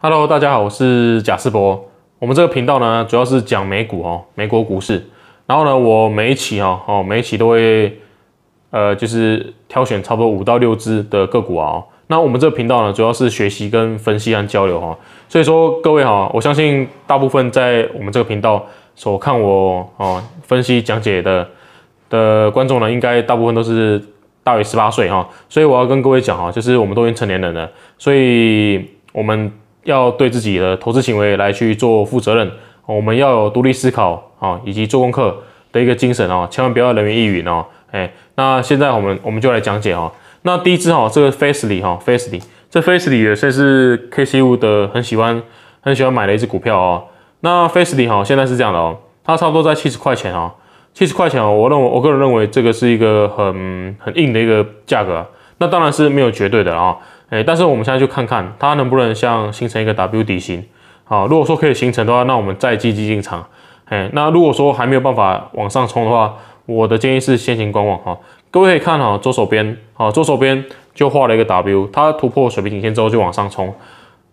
Hello，大家好，我是贾世博。我们这个频道呢，主要是讲美股哦，美国股市。然后呢，我每一期哦哦每期都会呃，就是挑选差不多五到六只的个股啊。那我们这个频道呢，主要是学习跟分析和交流哈。所以说各位哈，我相信大部分在我们这个频道所看我哦分析讲解的的观众呢，应该大部分都是大于十八岁哈。所以我要跟各位讲哈，就是我们都已经成年人了，所以我们。要对自己的投资行为来去做负责任，我们要有独立思考啊，以及做功课的一个精神啊，千万不要人云亦云哦。哎，那现在我们我们就来讲解哦。那第一支哈，这个 Face y 哈，Face y 这 Face y 也算是 KCU 的很喜欢很喜欢买的一只股票哦。那 Face y 哈，现在是这样的哦，它差不多在七十块钱哦，七十块钱哦，我认为我个人认为这个是一个很很硬的一个价格，那当然是没有绝对的啊。哎，但是我们现在就看看它能不能像形成一个 W 底形。好，如果说可以形成的话，那我们再积极进场。哎，那如果说还没有办法往上冲的话，我的建议是先行观望哈。各位可以看哈，左手边，好，左手边就画了一个 W，它突破水平颈线之后就往上冲，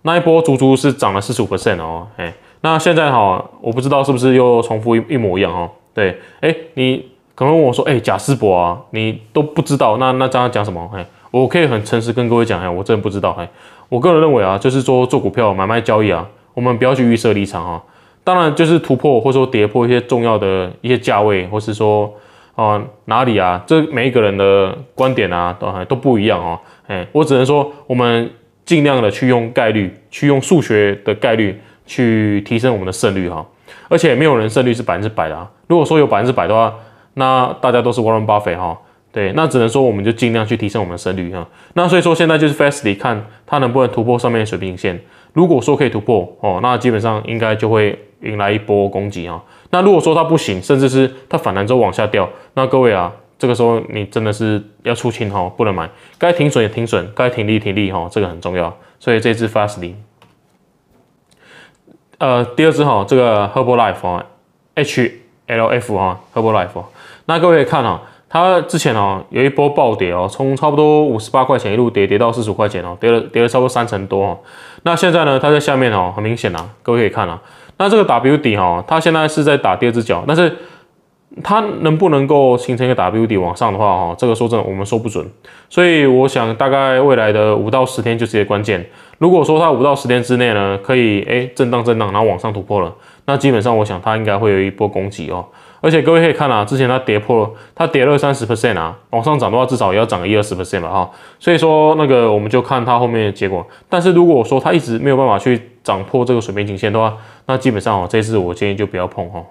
那一波足足是涨了四十五 percent 哦。哎，那现在哈，我不知道是不是又重复一一模一样哦。对，哎，你可能问我说，哎，贾世博啊，你都不知道，那那这样讲什么？哎。我可以很诚实跟各位讲一我真的不知道。哎，我个人认为啊，就是说做股票买卖交易啊，我们不要去预设立场啊。当然，就是突破或者说跌破一些重要的一些价位，或是说啊哪里啊，这每一个人的观点啊都都不一样哦。哎，我只能说，我们尽量的去用概率，去用数学的概率去提升我们的胜率哈。而且没有人胜率是百分之百的啊。如果说有百分之百的话，那大家都是 Warren Buffett 哈。对，那只能说我们就尽量去提升我们的胜率哈。那所以说现在就是 Fastly，看它能不能突破上面的水平线。如果说可以突破哦，那基本上应该就会迎来一波攻击啊。那如果说它不行，甚至是它反弹之后往下掉，那各位啊，这个时候你真的是要出清哈，不能买。该停损也停损，该停利停利哈，这个很重要。所以这支 Fastly，呃，第二支哈，这个 Herbalife，H L F 哈，Herbalife，那各位看啊。它之前哦，有一波暴跌哦，从差不多五十八块钱一路跌跌到四十块钱哦，跌了跌了差不多三成多哦。那现在呢，它在下面哦，很明显啊，各位可以看啊。那这个 W 底哈，它现在是在打第二只脚，但是它能不能够形成一个 W 底往上的话哈，这个说的我们说不准。所以我想大概未来的五到十天就是一个关键。如果说它五到十天之内呢，可以哎震荡震荡，然后往上突破了。那基本上，我想它应该会有一波攻击哦。而且各位可以看啊，之前它跌破，它跌了三十 percent 啊，往上涨的话，至少也要涨个一二十 percent 吧哈。所以说，那个我们就看它后面的结果。但是如果说它一直没有办法去涨破这个水平颈线的话，那基本上哦，这次我建议就不要碰哈。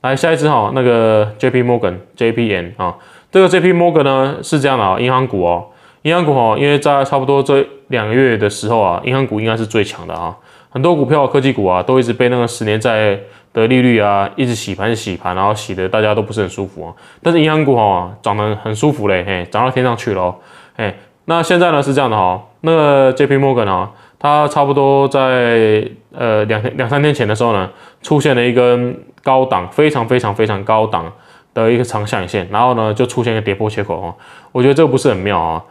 来下一支哈，那个 J P Morgan J P N 啊，这个 J P Morgan 呢是这样的啊，银行股哦，银行股哦，因为在差不多这两个月的时候啊，银行股应该是最强的啊。很多股票、科技股啊，都一直被那个十年债的利率啊，一直洗盘、洗盘，然后洗的大家都不是很舒服啊。但是银行股哈，涨得很舒服嘞，嘿，涨到天上去了哦。嘿，那现在呢是这样的哈，那个 J P Morgan 啊，它差不多在呃两天、两三天前的时候呢，出现了一根高档、非常非常非常高档的一个长下影线，然后呢就出现一个跌破缺口哦。我觉得这个不是很妙啊。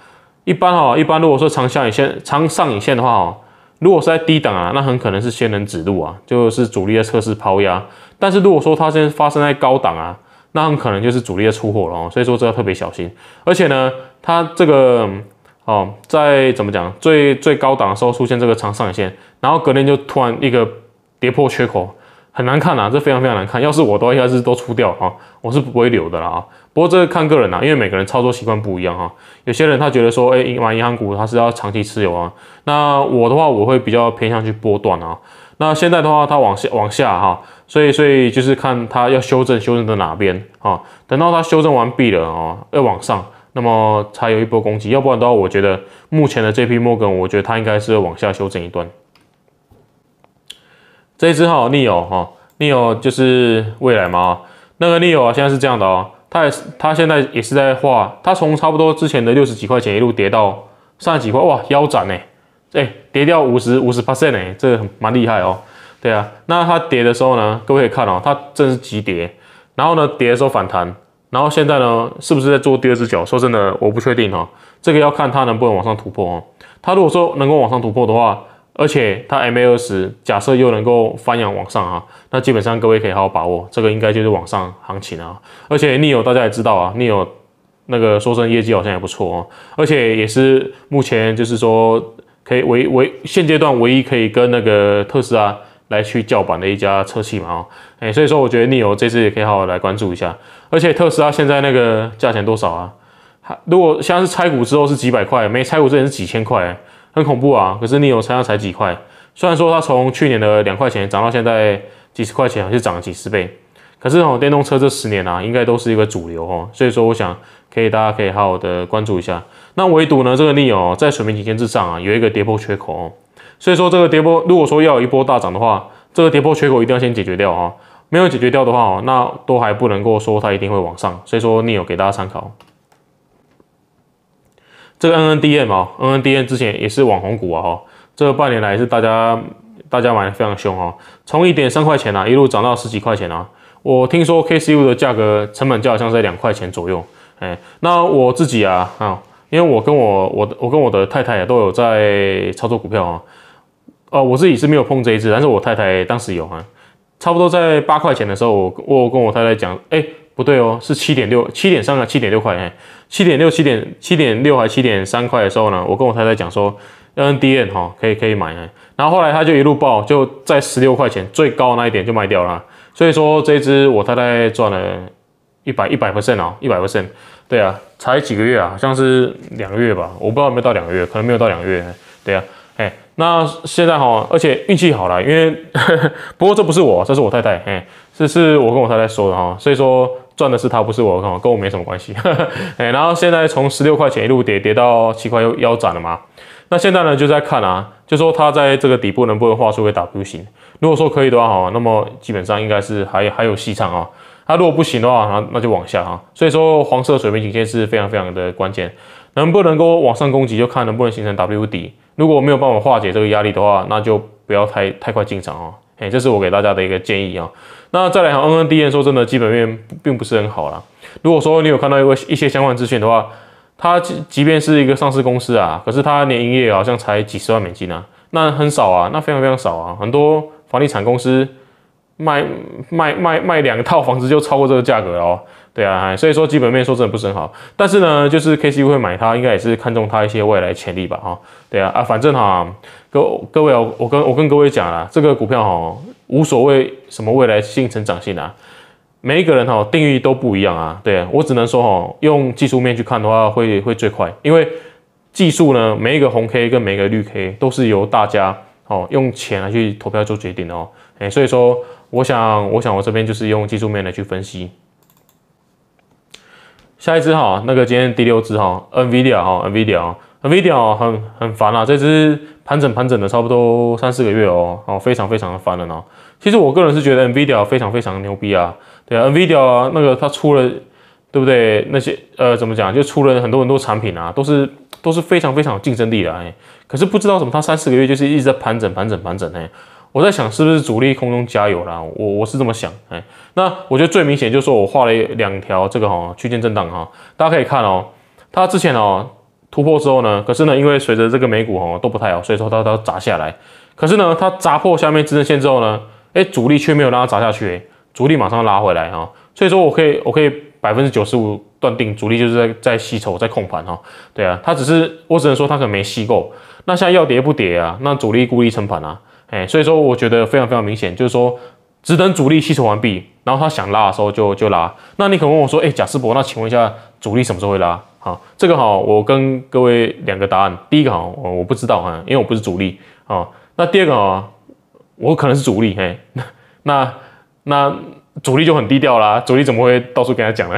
一般哈，一般如果说长下影线、长上影线的话哦。如果是在低档啊，那很可能是仙人指路啊，就是主力的测试抛压；但是如果说它现在发生在高档啊，那很可能就是主力的出货了哦，所以说这要特别小心。而且呢，它这个哦，在怎么讲最最高档的时候出现这个长上影线，然后隔天就突然一个跌破缺口。很难看啊，这非常非常难看。要是我的话，应该是都出掉啊，我是不会留的啦。啊。不过这个看个人啊，因为每个人操作习惯不一样哈。有些人他觉得说，哎，买银行股他是要长期持有啊。那我的话，我会比较偏向去波段啊。那现在的话，它往下往下哈，所以所以就是看它要修正修正到哪边啊。等到它修正完毕了啊，要往上，那么才有一波攻击。要不然的话，我觉得目前的这批 a 根，我觉得它应该是往下修正一段。这只好，neo 哈，neo 就是未来嘛，那个 neo 啊，现在是这样的哦，它也是，它现在也是在画，它从差不多之前的六十几块钱一路跌到上几块，哇，腰斩哎，哎，跌掉五十五十 percent 哎，这蛮厉害哦，对啊，那它跌的时候呢，各位可以看哦，它正是急跌，然后呢，跌的时候反弹，然后现在呢，是不是在做第二只脚？说真的，我不确定哈，这个要看它能不能往上突破哦，它如果说能够往上突破的话。而且它 M A 二十假设又能够翻扬往上啊，那基本上各位可以好好把握，这个应该就是往上行情啊。而且 n e o 大家也知道啊，n e o 那个说声业绩好像也不错啊，而且也是目前就是说可以唯唯现阶段唯一可以跟那个特斯拉来去叫板的一家车企嘛啊。哎，所以说我觉得 n e o 这次也可以好好来关注一下。而且特斯拉现在那个价钱多少啊？如果像是拆股之后是几百块，没拆股之前是几千块。很恐怖啊！可是你有差价才几块，虽然说它从去年的两块钱涨到现在几十块钱，是涨了几十倍。可是哦，电动车这十年啊，应该都是一个主流哦，所以说我想可以，大家可以好好的关注一下。那唯独呢，这个逆 o 在水平颈天之上啊，有一个跌破缺口哦，所以说这个跌破，如果说要有一波大涨的话，这个跌破缺口一定要先解决掉哦，没有解决掉的话哦，那都还不能够说它一定会往上。所以说逆 o 给大家参考。这个 NNDM 啊，NNDM 之前也是网红股啊，哈，这半年来是大家大家买的非常凶啊，从一点三块钱啊一路涨到十几块钱啊。我听说 KCU 的价格成本价好像在两块钱左右，哎，那我自己啊啊，因为我跟我我的我跟我的太太啊都有在操作股票啊，呃，我自己是没有碰这一只，但是我太太当时有啊，差不多在八块钱的时候，我我跟我太太讲，哎。不对哦，是七点六、七点三啊，七点六块哎，七点六、七点、七点六还七点三块的时候呢，我跟我太太讲说，嗯，DN 哈，可以可以买然后后来他就一路爆，就在十六块钱最高那一点就卖掉了，所以说这只我太太赚了一百一百 percent 哦，一百 percent，对啊，才几个月啊，好像是两个月吧，我不知道有没有到两个月，可能没有到两个月，对啊，哎，那现在哈，而且运气好了，因为 不过这不是我，这是我太太，哎，这是我跟我太太说的哈，所以说。赚的是他，不是我哈，跟我没什么关系。哎，然后现在从十六块钱一路跌跌到七块，又腰斩了嘛。那现在呢，就在看啊，就说它在这个底部能不能画出个 W 型。如果说可以的话哈，那么基本上应该是还还有戏唱啊。它如果不行的话，那那就往下哈。所以说黄色水平颈线是非常非常的关键，能不能够往上攻击，就看能不能形成 W 底。如果没有办法化解这个压力的话，那就不要太太快进场啊。哎，这是我给大家的一个建议啊。那再来讲 NNDN，说真的，基本面并不是很好啦。如果说你有看到一个一些相关资讯的话，它即便是一个上市公司啊，可是它年营业好像才几十万美金啊，那很少啊，那非常非常少啊。很多房地产公司卖卖卖卖两套房子就超过这个价格了。哦。对啊，所以说基本面说真的不是很好，但是呢，就是 K C U 会买它，应该也是看中它一些未来潜力吧，哈。对啊，啊，反正哈，各各位哦，我跟我跟各位讲啦，这个股票哈，无所谓什么未来性、成长性啊，每一个人哈定义都不一样啊。对啊，我只能说哈，用技术面去看的话，会会最快，因为技术呢，每一个红 K 跟每一个绿 K 都是由大家哦用钱来去投票做决定的哦。哎，所以说，我想，我想我这边就是用技术面来去分析。下一只哈，那个今天第六只哈，NVIDIA 哈 n v i d i a 哈 n v i d i a 很很烦啊，这只盘整盘整的差不多三四个月哦，哦，非常非常的烦了哦。其实我个人是觉得 NVIDIA 非常非常牛逼啊，对啊，NVIDIA 啊，那个它出了，对不对？那些呃，怎么讲，就出了很多很多产品啊，都是都是非常非常有竞争力的。可是不知道怎么，它三四个月就是一直在盘整盘整盘整哎。我在想是不是主力空中加油了？我我是这么想，哎，那我觉得最明显就是说我画了两条这个哈区间震荡哈，大家可以看哦，它之前哦突破之后呢，可是呢因为随着这个美股哈都不太好，所以说它它砸下来，可是呢它砸破下面支撑线之后呢，哎主力却没有让它砸下去，哎主力马上拉回来哈，所以说我可以我可以百分之九十五断定主力就是在在吸筹在控盘哈，对啊，它只是我只能说它可能没吸够，那现在要跌不跌啊？那主力故意撑盘啊？哎，所以说我觉得非常非常明显，就是说，只等主力吸筹完毕，然后他想拉的时候就就拉。那你可能问我说，哎，贾士博，那请问一下，主力什么时候会拉？好，这个好，我跟各位两个答案。第一个好，我我不知道哈，因为我不是主力啊。那第二个啊，我可能是主力，嘿，那那主力就很低调啦，主力怎么会到处跟他讲呢？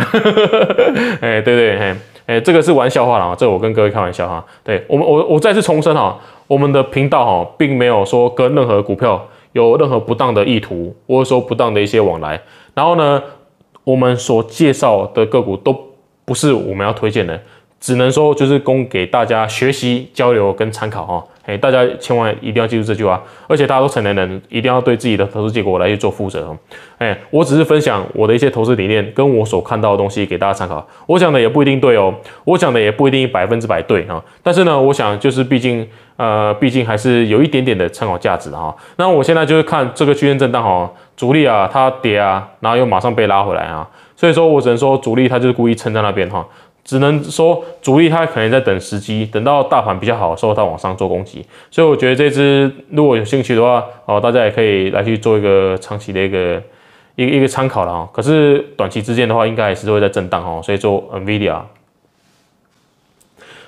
哎，对对，嘿。哎，这个是玩笑话啦，这我跟各位开玩笑哈。对我们，我我再次重申哈，我们的频道哈，并没有说跟任何股票有任何不当的意图，或者说不当的一些往来。然后呢，我们所介绍的个股都不是我们要推荐的，只能说就是供给大家学习、交流跟参考哈。哎，大家千万一定要记住这句话，而且大家都成年人，一定要对自己的投资结果来去做负责。哎，我只是分享我的一些投资理念，跟我所看到的东西给大家参考。我讲的也不一定对哦，我讲的也不一定百分之百对啊。但是呢，我想就是毕竟呃，毕竟还是有一点点的参考价值哈。那我现在就是看这个区间震荡哈，主力啊它跌啊，然后又马上被拉回来啊，所以说我只能说主力它就是故意撑在那边哈。只能说主力他可能在等时机，等到大盘比较好的时候，他往上做攻击。所以我觉得这只如果有兴趣的话，哦，大家也可以来去做一个长期的一个一个一个参考了哦。可是短期之间的话，应该也是会在震荡哈。所以做 Nvidia。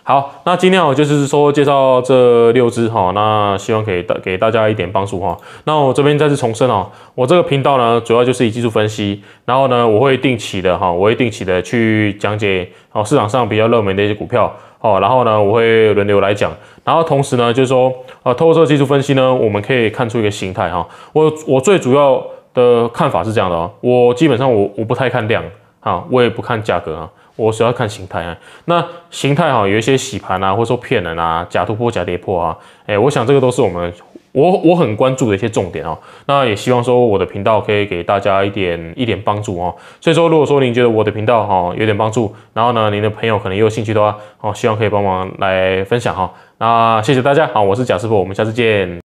好，那今天我就是说介绍这六只哈，那希望给大给大家一点帮助哈。那我这边再次重申哦，我这个频道呢，主要就是以技术分析，然后呢，我会定期的哈，我会定期的去讲解哦市场上比较热门的一些股票哦，然后呢，我会轮流来讲，然后同时呢，就是说，呃，透过这个技术分析呢，我们可以看出一个形态哈。我我最主要的看法是这样的哦，我基本上我我不太看量啊，我也不看价格啊。我主要看形态啊，那形态哈有一些洗盘啊，或者说骗人啊，假突破、假跌破啊，哎，我想这个都是我们我我很关注的一些重点哦。那也希望说我的频道可以给大家一点一点帮助哦。所以说，如果说您觉得我的频道哈有点帮助，然后呢，您的朋友可能也有兴趣的话，哦，希望可以帮忙来分享哈。那谢谢大家好，我是贾师傅，我们下次见。